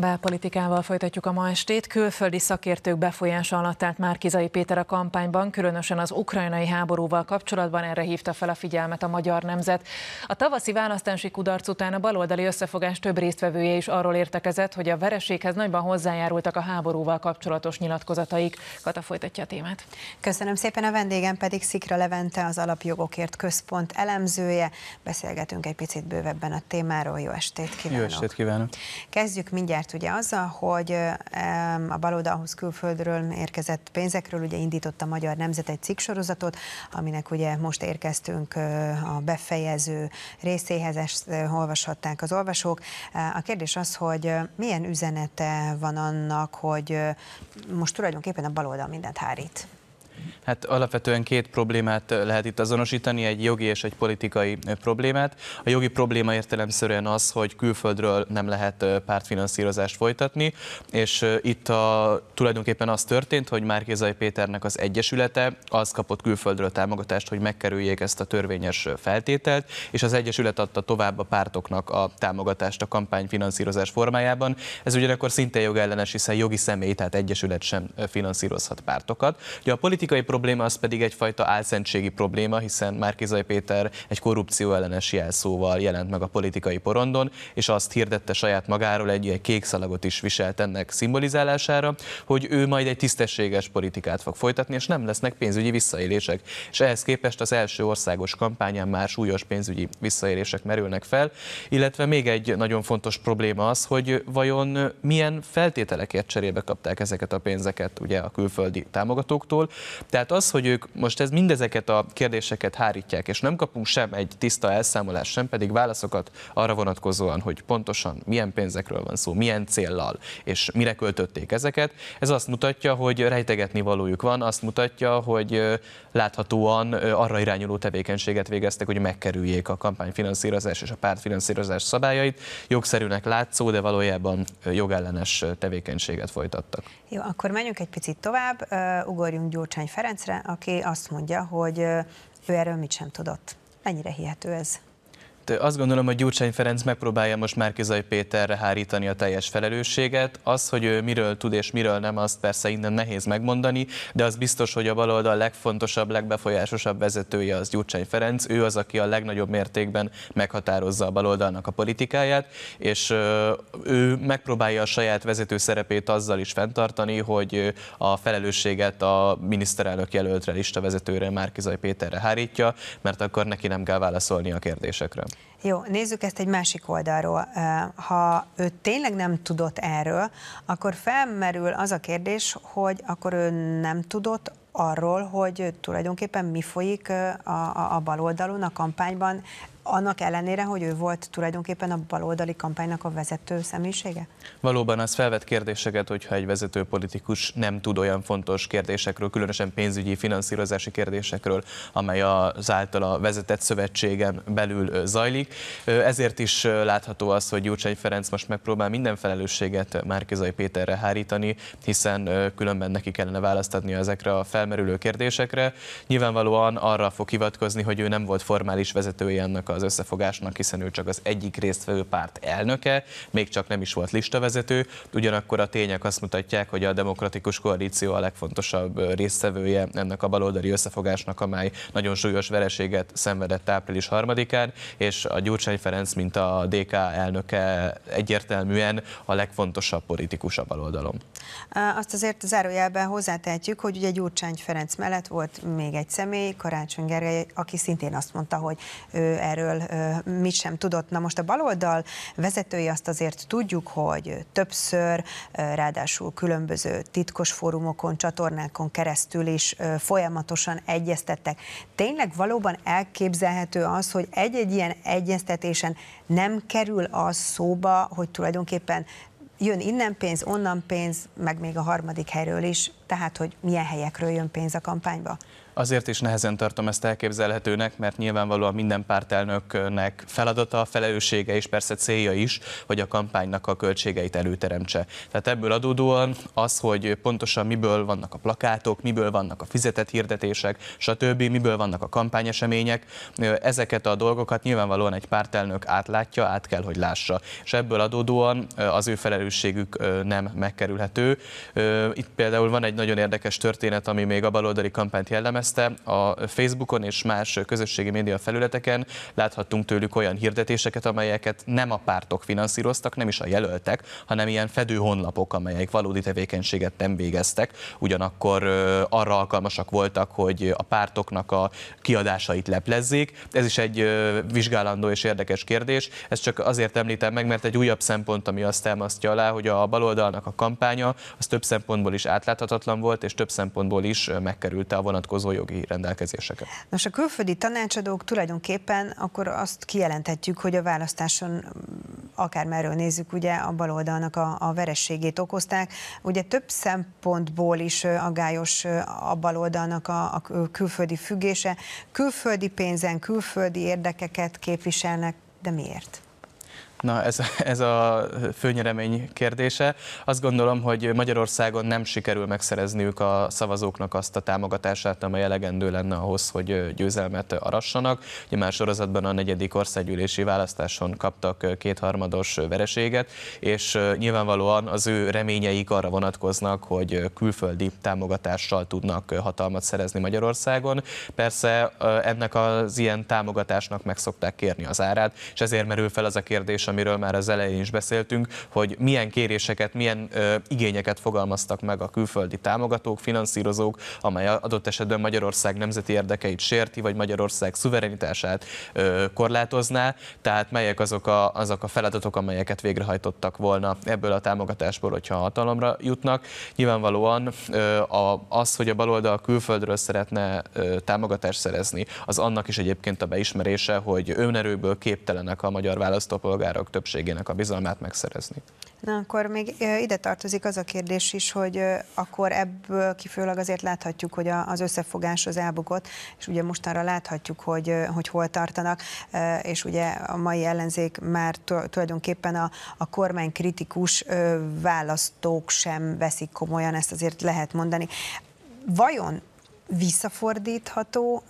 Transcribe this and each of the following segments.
Belpolitikával folytatjuk a ma estét. Külföldi szakértők befolyása alatt állt Márkizai Péter a kampányban, különösen az ukrajnai háborúval kapcsolatban erre hívta fel a figyelmet a magyar nemzet. A tavaszi választási kudarc után a baloldali összefogás több résztvevője is arról értekezett, hogy a vereséghez nagyban hozzájárultak a háborúval kapcsolatos nyilatkozataik. Kata folytatja a témát. Köszönöm szépen, a vendégem pedig Szikra Levente, az Alapjogokért Központ elemzője. Beszélgetünk egy picit bővebben a témáról. Jó estét kívánok! Jó estét kívánok! Kezdjük mindjárt kezdett ugye azzal, hogy a baloldalhoz külföldről érkezett pénzekről ugye indított a Magyar Nemzet egy cikksorozatot, aminek ugye most érkeztünk a befejező részéhez, ezt olvashatták az olvasók. A kérdés az, hogy milyen üzenete van annak, hogy most tulajdonképpen a baloldal mindent hárít? Hát alapvetően két problémát lehet itt azonosítani, egy jogi és egy politikai problémát. A jogi probléma értelemszerűen az, hogy külföldről nem lehet pártfinanszírozást folytatni, és itt a, tulajdonképpen az történt, hogy Márkézai Péternek az Egyesülete az kapott külföldről támogatást, hogy megkerüljék ezt a törvényes feltételt, és az Egyesület adta tovább a pártoknak a támogatást a kampányfinanszírozás formájában. Ez ugyanakkor szintén jogellenes, hiszen jogi személy, tehát Egyesület sem finanszírozhat pártokat. Ugye a politikai politikai probléma az pedig egyfajta álszentségi probléma, hiszen Márkizai Péter egy korrupció ellenes jelszóval jelent meg a politikai porondon, és azt hirdette saját magáról egy ilyen kék szalagot is viselt ennek szimbolizálására, hogy ő majd egy tisztességes politikát fog folytatni, és nem lesznek pénzügyi visszaélések. És ehhez képest az első országos kampányán már súlyos pénzügyi visszaélések merülnek fel, illetve még egy nagyon fontos probléma az, hogy vajon milyen feltételekért cserébe kapták ezeket a pénzeket ugye a külföldi támogatóktól, tehát az, hogy ők most ez mindezeket a kérdéseket hárítják, és nem kapunk sem egy tiszta elszámolást, sem pedig válaszokat arra vonatkozóan, hogy pontosan milyen pénzekről van szó, milyen céllal, és mire költötték ezeket, ez azt mutatja, hogy rejtegetni valójuk van, azt mutatja, hogy láthatóan arra irányuló tevékenységet végeztek, hogy megkerüljék a kampányfinanszírozás és a pártfinanszírozás szabályait. Jogszerűnek látszó, de valójában jogellenes tevékenységet folytattak. Jó, akkor menjünk egy picit tovább, ugorjunk Gyurcsány Ferencre, aki azt mondja, hogy ő erről mit sem tudott. Mennyire hihető ez? Hát, azt gondolom, hogy Gyurcsány Ferenc megpróbálja most Márkizai Péterre hárítani a teljes felelősséget. Az, hogy ő miről tud és miről nem, azt persze innen nehéz megmondani, de az biztos, hogy a baloldal legfontosabb, legbefolyásosabb vezetője az Gyurcsány Ferenc. Ő az, aki a legnagyobb mértékben meghatározza a baloldalnak a politikáját, és ő megpróbálja a saját vezető szerepét azzal is fenntartani, hogy a felelősséget a miniszterelnök jelöltre, vezetőre, Márkizai Péterre hárítja, mert akkor neki nem kell válaszolni a kérdésekre. Jó, nézzük ezt egy másik oldalról. Ha ő tényleg nem tudott erről, akkor felmerül az a kérdés, hogy akkor ő nem tudott arról, hogy tulajdonképpen mi folyik a, a, a bal oldalon, a kampányban, annak ellenére, hogy ő volt tulajdonképpen a baloldali kampánynak a vezető személyisége? Valóban az felvet kérdéseket, hogyha egy vezető politikus nem tud olyan fontos kérdésekről, különösen pénzügyi, finanszírozási kérdésekről, amely az általa vezetett szövetségen belül zajlik. Ezért is látható az, hogy Gyurcsány Ferenc most megpróbál minden felelősséget Márkizai Péterre hárítani, hiszen különben neki kellene választatnia ezekre a felmerülő kérdésekre. Nyilvánvalóan arra fog hivatkozni, hogy ő nem volt formális vezetője ennek az összefogásnak, hiszen ő csak az egyik résztvevő párt elnöke, még csak nem is volt listavezető, ugyanakkor a tények azt mutatják, hogy a demokratikus koalíció a legfontosabb résztvevője ennek a baloldali összefogásnak, amely nagyon súlyos vereséget szenvedett április 3-án, és a Gyurcsány Ferenc, mint a DK elnöke egyértelműen a legfontosabb politikus a baloldalom. Azt azért zárójelben hozzátehetjük, hogy ugye Gyurcsány Ferenc mellett volt még egy személy, Karácsony Gergely, aki szintén azt mondta, hogy ő erről erről mit sem tudott. Na most a baloldal vezetői azt azért tudjuk, hogy többször, ráadásul különböző titkos fórumokon, csatornákon keresztül is folyamatosan egyeztettek. Tényleg valóban elképzelhető az, hogy egy-egy ilyen egyeztetésen nem kerül az szóba, hogy tulajdonképpen jön innen pénz, onnan pénz, meg még a harmadik helyről is, tehát hogy milyen helyekről jön pénz a kampányba? Azért is nehezen tartom ezt elképzelhetőnek, mert nyilvánvalóan minden pártelnöknek feladata, felelőssége és persze célja is, hogy a kampánynak a költségeit előteremtse. Tehát ebből adódóan az, hogy pontosan miből vannak a plakátok, miből vannak a fizetett hirdetések, stb., miből vannak a kampányesemények, ezeket a dolgokat nyilvánvalóan egy pártelnök átlátja, át kell, hogy lássa. És ebből adódóan az ő felelősségük nem megkerülhető. Itt például van egy nagyon érdekes történet, ami még a baloldali kampányt jellemez, jellemezte a Facebookon és más közösségi média felületeken. Láthattunk tőlük olyan hirdetéseket, amelyeket nem a pártok finanszíroztak, nem is a jelöltek, hanem ilyen fedő honlapok, amelyek valódi tevékenységet nem végeztek, ugyanakkor arra alkalmasak voltak, hogy a pártoknak a kiadásait leplezzék. Ez is egy vizsgálandó és érdekes kérdés. Ez csak azért említem meg, mert egy újabb szempont, ami azt támasztja alá, hogy a baloldalnak a kampánya az több szempontból is átláthatatlan volt, és több szempontból is megkerülte a vonatkozó jogi rendelkezéseket. Nos, a külföldi tanácsadók tulajdonképpen akkor azt kijelenthetjük, hogy a választáson mm, akármerről nézzük, ugye a baloldalnak a, a verességét okozták. Ugye több szempontból is agályos a baloldalnak a, a külföldi függése. Külföldi pénzen, külföldi érdekeket képviselnek, de miért? Na, ez, ez a főnyeremény kérdése. Azt gondolom, hogy Magyarországon nem sikerül megszerezniük a szavazóknak azt a támogatását, amely elegendő lenne ahhoz, hogy győzelmet arassanak. Ugye már sorozatban a negyedik országgyűlési választáson kaptak kétharmados vereséget, és nyilvánvalóan az ő reményeik arra vonatkoznak, hogy külföldi támogatással tudnak hatalmat szerezni Magyarországon. Persze ennek az ilyen támogatásnak meg szokták kérni az árát, és ezért merül fel az a kérdés, amiről már az elején is beszéltünk, hogy milyen kéréseket, milyen ö, igényeket fogalmaztak meg a külföldi támogatók, finanszírozók, amely adott esetben Magyarország nemzeti érdekeit sérti, vagy Magyarország szuverenitását ö, korlátozná, tehát melyek azok a, azok a feladatok, amelyeket végrehajtottak volna ebből a támogatásból, hogyha hatalomra jutnak. Nyilvánvalóan ö, a, az, hogy a baloldal külföldről szeretne ö, támogatást szerezni, az annak is egyébként a beismerése, hogy önerőből képtelenek a magyar választópolgárok magyarok többségének a bizalmát megszerezni. Na akkor még ide tartozik az a kérdés is, hogy akkor ebből kifőleg azért láthatjuk, hogy az összefogás az elbukott, és ugye mostanra láthatjuk, hogy, hogy hol tartanak, és ugye a mai ellenzék már tulajdonképpen a, a kormány kritikus választók sem veszik komolyan, ezt azért lehet mondani. Vajon visszafordítható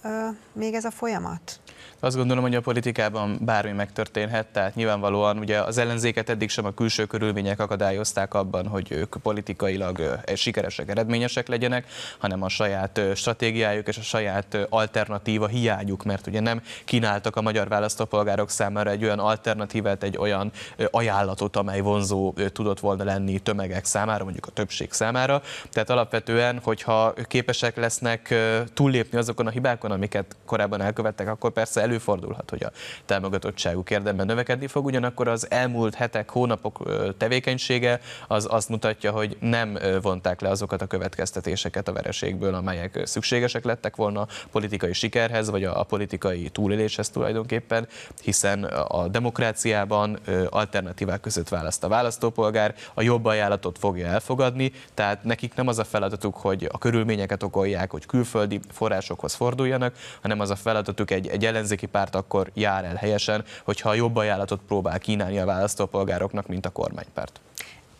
még ez a folyamat? Azt gondolom, hogy a politikában bármi megtörténhet, tehát nyilvánvalóan ugye az ellenzéket eddig sem a külső körülmények akadályozták abban, hogy ők politikailag e, sikeresek, eredményesek legyenek, hanem a saját stratégiájuk és a saját alternatíva hiányuk, mert ugye nem kínáltak a magyar választópolgárok számára egy olyan alternatívát, egy olyan ajánlatot, amely vonzó tudott volna lenni tömegek számára, mondjuk a többség számára. Tehát alapvetően, hogyha képesek lesznek túllépni azokon a hibákon, amiket korábban elkövettek, akkor persze Persze előfordulhat, hogy a támogatottságuk érdemben növekedni fog, ugyanakkor az elmúlt hetek, hónapok tevékenysége az azt mutatja, hogy nem vonták le azokat a következtetéseket a vereségből, amelyek szükségesek lettek volna politikai sikerhez, vagy a politikai túléléshez tulajdonképpen, hiszen a demokráciában alternatívák között választ a választópolgár, a jobb ajánlatot fogja elfogadni, tehát nekik nem az a feladatuk, hogy a körülményeket okolják, hogy külföldi forrásokhoz forduljanak, hanem az a feladatuk egy, egy ellenzéki párt akkor jár el helyesen, hogyha jobb ajánlatot próbál kínálni a választópolgároknak, mint a kormánypárt.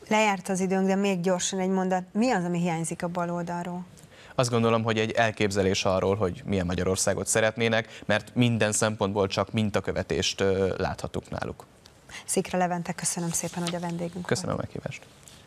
Lejárt az időnk, de még gyorsan egy mondat. Mi az, ami hiányzik a baloldalról? azt gondolom, hogy egy elképzelés arról, hogy milyen Magyarországot szeretnének, mert minden szempontból csak mintakövetést láthatunk náluk. Szikra Levente, köszönöm szépen, hogy a vendégünk Köszönöm a meghívást.